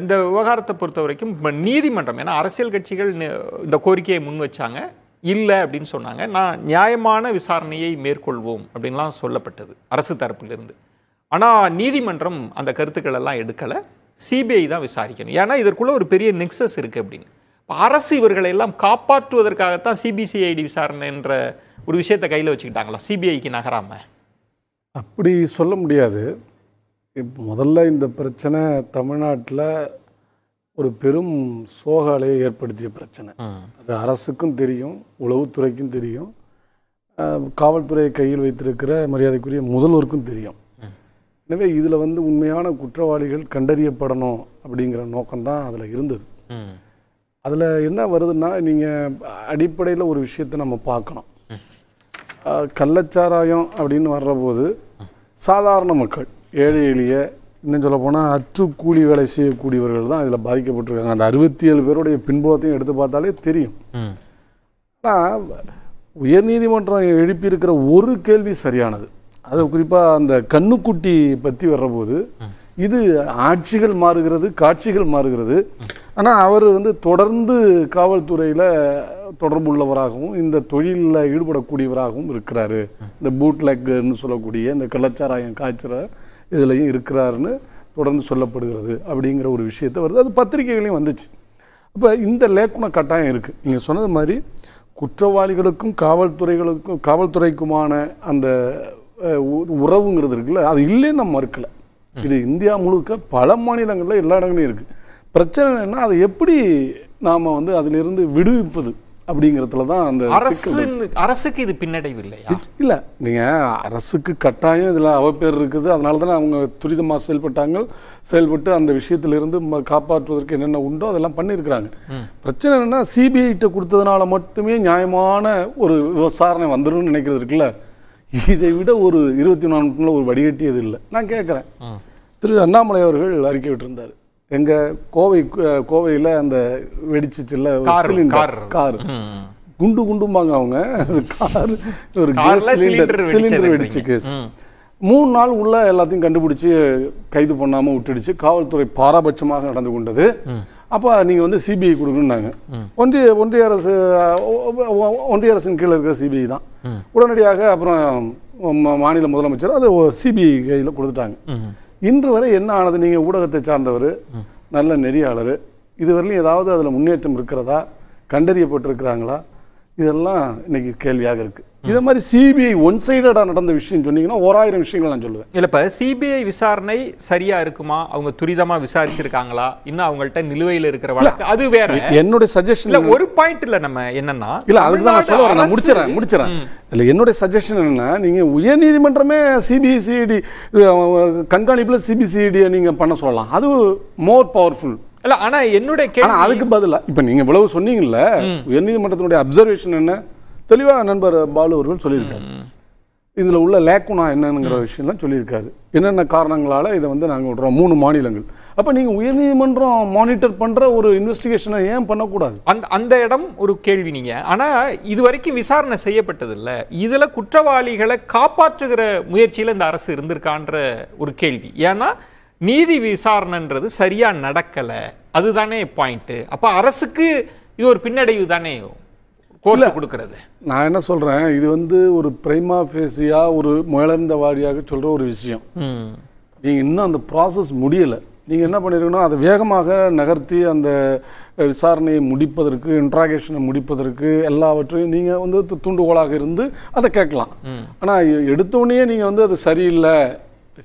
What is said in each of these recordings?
இந்த விவகாரத்தை பொறுத்த வரைக்கும் இப்போ நீதிமன்றம் ஏன்னா அரசியல் கட்சிகள் இந்த கோரிக்கையை முன் வச்சாங்க இல்லை அப்படின்னு சொன்னாங்க நான் நியாயமான விசாரணையை மேற்கொள்வோம் அப்படின்லாம் சொல்லப்பட்டது அரசு தரப்பிலிருந்து ஆனால் நீதிமன்றம் அந்த கருத்துக்கள் எல்லாம் எடுக்கலை சிபிஐ தான் விசாரிக்கணும் ஏன்னா இதற்குள்ளே ஒரு பெரிய நெக்ஸஸ் இருக்குது அப்படின்னு அரசு இவர்களை எல்லாம் காப்பாற்றுவதற்காகத்தான் சிபிசிஐடி விசாரணைன்ற ஒரு விஷயத்தை கையில் வச்சுக்கிட்டாங்களா சிபிஐக்கு நகராமல் அப்படி சொல்ல முடியாது இப்போ முதல்ல இந்த பிரச்சனை தமிழ்நாட்டில் ஒரு பெரும் சோக அலையை ஏற்படுத்திய பிரச்சனை அது அரசுக்கும் தெரியும் உளவுத்துறைக்கும் தெரியும் காவல்துறையை கையில் வைத்திருக்கிற மரியாதைக்குரிய முதல்வருக்கும் தெரியும் எனவே இதில் வந்து உண்மையான குற்றவாளிகள் கண்டறியப்படணும் அப்படிங்கிற நோக்கம்தான் அதில் இருந்தது அதில் என்ன வருதுன்னா நீங்கள் அடிப்படையில் ஒரு விஷயத்தை நம்ம பார்க்கணும் கள்ளச்சாராயம் அப்படின்னு வர்றபோது சாதாரண மக்கள் ஏழை எளிய இன்னும் சொல்ல போனால் அற்று கூலி வேலை செய்யக்கூடியவர்கள் தான் இதில் பாதிக்கப்பட்டிருக்காங்க அந்த அறுபத்தி ஏழு பேருடைய பின்புலத்தையும் எடுத்து பார்த்தாலே தெரியும் ஆனால் உயர்நீதிமன்றம் எழுப்பியிருக்கிற ஒரு கேள்வி சரியானது அது குறிப்பாக அந்த கண்ணுக்குட்டி பற்றி வர்றபோது இது ஆட்சிகள் மாறுகிறது காட்சிகள் மாறுகிறது ஆனால் அவர் வந்து தொடர்ந்து காவல்துறையில் தொடர்புள்ளவராகவும் இந்த தொழிலில் ஈடுபடக்கூடியவராகவும் இருக்கிறாரு இந்த பூட்லெக்னு சொல்லக்கூடிய இந்த கள்ளச்சாராயம் காய்ச்சிற இதுலேயும் இருக்கிறாருன்னு தொடர்ந்து சொல்லப்படுகிறது அப்படிங்கிற ஒரு விஷயத்த வருது அது பத்திரிகைகளையும் வந்துச்சு அப்போ இந்த லேக்குன கட்டாயம் இருக்குது நீங்கள் சொன்னது மாதிரி குற்றவாளிகளுக்கும் காவல்துறைகளுக்கும் காவல்துறைக்குமான அந்த உறவுங்கிறது இருக்குல்ல அது இல்லைன்னு நம்ம மறுக்கலை இது இந்தியா முழுக்க பல மாநிலங்களில் எல்லா இடங்களையும் இருக்குது பிரச்சனை என்ன அதை எப்படி நாம் வந்து அதிலிருந்து விடுவிப்பது அப்படிங்கிறதுல தான் அந்த அரசு அரசுக்கு இது பின்னடைவு இல்லை நீங்கள் அரசுக்கு கட்டாயம் இதில் அவ பேர் இருக்குது அதனால தானே அவங்க துரிதமாக செயல்பட்டாங்க செயல்பட்டு அந்த விஷயத்திலிருந்து காப்பாற்றுவதற்கு என்னென்ன உண்டோ அதெல்லாம் பண்ணியிருக்கிறாங்க பிரச்சனை என்னென்னா சிபிஐட்ட கொடுத்ததுனால மட்டுமே நியாயமான ஒரு விசாரணை வந்துடும் நினைக்கிறது இருக்குல்ல இதை விட ஒரு இருபத்தி நான்குல ஒரு வடிகட்டியது இல்லை நான் கேட்குறேன் திரு அண்ணாமலை அவர்கள் அறிக்கை விட்டுருந்தார் எங்கள் கோவை கோவையில் அந்த வெடிச்சிச்சுல சிலிண்டர் கார் குண்டு குண்டும்பாங்க அவங்க அது கார் ஒரு கேஸ் சிலிண்டர் சிலிண்டர் வெடிச்சு கேஸ் மூணு நாள் உள்ள எல்லாத்தையும் கண்டுபிடிச்சு கைது பண்ணாமல் விட்டுடுச்சு காவல்துறை பாரபட்சமாக நடந்து கொண்டது அப்போ நீங்கள் வந்து சிபிஐ கொடுக்கணுன்னாங்க ஒன்றிய ஒன்றிய அரசு ஒன்றிய அரசின் கீழே இருக்கிற சிபிஐ தான் உடனடியாக அப்புறம் மாநில முதலமைச்சர் அது சிபிஐ கையில் கொடுத்துட்டாங்க இன்று வரை என்ன ஆனது நீங்கள் ஊடகத்தை சார்ந்தவர் நல்ல நெறியாளர் இதுவரையிலும் ஏதாவது அதில் முன்னேற்றம் இருக்கிறதா கண்டறியப்பட்டிருக்கிறாங்களா இதெல்லாம் இன்னைக்கு கேள்வியாக இருக்குது இதே மாதிரி சிபிஐ ஒன் சைடடாக நடந்த விஷயம் சொன்னீங்கன்னா ஓராயிரம் விஷயங்கள் நான் சொல்லுவேன் இல்லை இப்போ சிபிஐ விசாரணை சரியாக இருக்குமா அவங்க துரிதமாக விசாரிச்சிருக்காங்களா இன்னும் அவங்கள்ட்ட நிலுவையில் இருக்கிற வழக்கு அது வேற என்னுடைய சஜஷன் இல்லை ஒரு பாயிண்ட் இல்லை நம்ம என்னன்னா இல்லை அதுக்கு தான் நான் சொல்ல வரேன் நான் முடிச்சிடறேன் முடிச்சிடறேன் இல்லை என்னுடைய சஜஷன் என்னென்னா நீங்கள் உயர்நீதிமன்றமே சிபிசிஐடி கண்காணிப்பில் சிபிசிஐடியை நீங்கள் பண்ண சொல்லலாம் அது மோர் பவர்ஃபுல் இல்ல ஆனா என்னுடைய கேள்வி அதுக்கு பதிலா இப்ப நீங்க இவ்வளவு சொன்னீங்கல்ல உயர்நீதிமன்றத்தினுடைய அப்சர்வேஷன் என்ன தெளிவா நண்பர் பாலு அவர்கள் சொல்லியிருக்காரு இதுல உள்ள லேக்குனா என்னங்கிற தான் சொல்லியிருக்காரு என்னென்ன காரணங்களால இதை வந்து நாங்க விடுறோம் மூணு மாநிலங்கள் அப்ப நீங்க உயர்நீதிமன்றம் மானிட்டர் பண்ற ஒரு இன்வெஸ்டிகேஷனை ஏன் பண்ணக்கூடாது அந்த அந்த இடம் ஒரு கேள்வி நீங்க ஆனா இது வரைக்கும் விசாரணை செய்யப்பட்டதில்ல இதுல குற்றவாளிகளை காப்பாற்றுகிற முயற்சியில் இந்த அரசு இருந்திருக்கான்ற ஒரு கேள்வி ஏன்னா நீதி விசாரணைன்றது சரியாக நடக்கலை அதுதானே பாயிண்ட்டு அப்போ அரசுக்கு இது ஒரு பின்னடைவு தானே கோர்ட்டில் கொடுக்கறது நான் என்ன சொல்கிறேன் இது வந்து ஒரு பிரைமா ஃபேஸியாக ஒரு முயலர்ந்த வாரியாக சொல்கிற ஒரு விஷயம் நீங்கள் இன்னும் அந்த ப்ராசஸ் முடியலை நீங்கள் என்ன பண்ணியிருக்கணும் அதை வேகமாக நகர்த்தி அந்த விசாரணையை முடிப்பதற்கு இன்ட்ராகேஷனை முடிப்பதற்கு எல்லாவற்றையும் நீங்கள் வந்து தூண்டுகோலாக இருந்து அதை கேட்கலாம் ஆனால் எடுத்தோடனே நீங்கள் வந்து அது சரியில்லை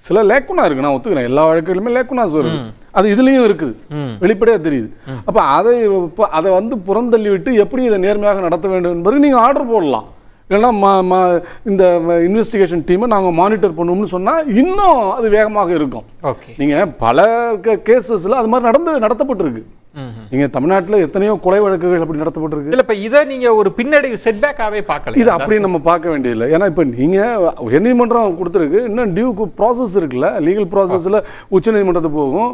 சில லேக்குனா இருக்கு நான் ஒத்துக்கிறேன் எல்லா வழக்குகளுமே லேக்குனாஸ் வருது அது இதுலேயும் இருக்குது வெளிப்படையாக தெரியுது அப்போ அதை இப்போ அதை வந்து புறந்தள்ளி விட்டு எப்படி இதை நேர்மையாக நடத்த வேண்டும் என்பதற்கு நீங்கள் ஆர்டர் போடலாம் இல்லைன்னா ம இந்த இன்வெஸ்டிகேஷன் டீமை நாங்கள் மானிட்டர் பண்ணுவோம்னு சொன்னால் இன்னும் அது வேகமாக இருக்கும் நீங்கள் பல கேசஸில் அது மாதிரி நடந்து நடத்தப்பட்டிருக்கு நீங்க தமிழ்நாட்டில் எத்தனையோ கொலை வழக்குகள் அப்படி நடத்தப்பட்டிருக்கு இல்லை இப்ப இதை நீங்க ஒரு பின்னடைவு செட்பேக்காவே பார்க்கல இது அப்படி நம்ம பார்க்க இல்லை ஏன்னா இப்போ நீங்கள் உயர்நீதிமன்றம் கொடுத்துருக்கு இன்னும் டியூக்கு ப்ராசஸ் இருக்குல்ல லீகல் ப்ராசஸ்ல உச்ச உச்சநீதிமன்றத்துக்கு போகும்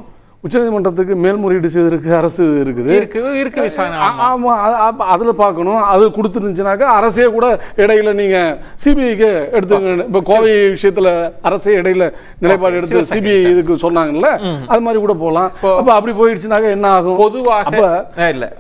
உச்சநீதிமன்றத்துக்கு மேல்முறையீடு செய்திருக்கு அரசு இருக்குது இருக்கு ஆமாம் அதில் பார்க்கணும் அது கொடுத்துருந்துச்சுனாக்கா அரசே கூட இடையில நீங்கள் சிபிஐக்கு எடுத்துங்க இப்போ கோவை விஷயத்தில் அரசே இடையில நிலைப்பாடு எடுத்து சிபிஐ இதுக்கு சொன்னாங்கல்ல அது மாதிரி கூட போகலாம் அப்போ அப்படி போயிடுச்சுனாக்கா என்ன ஆகும் பொதுவாக இல்லை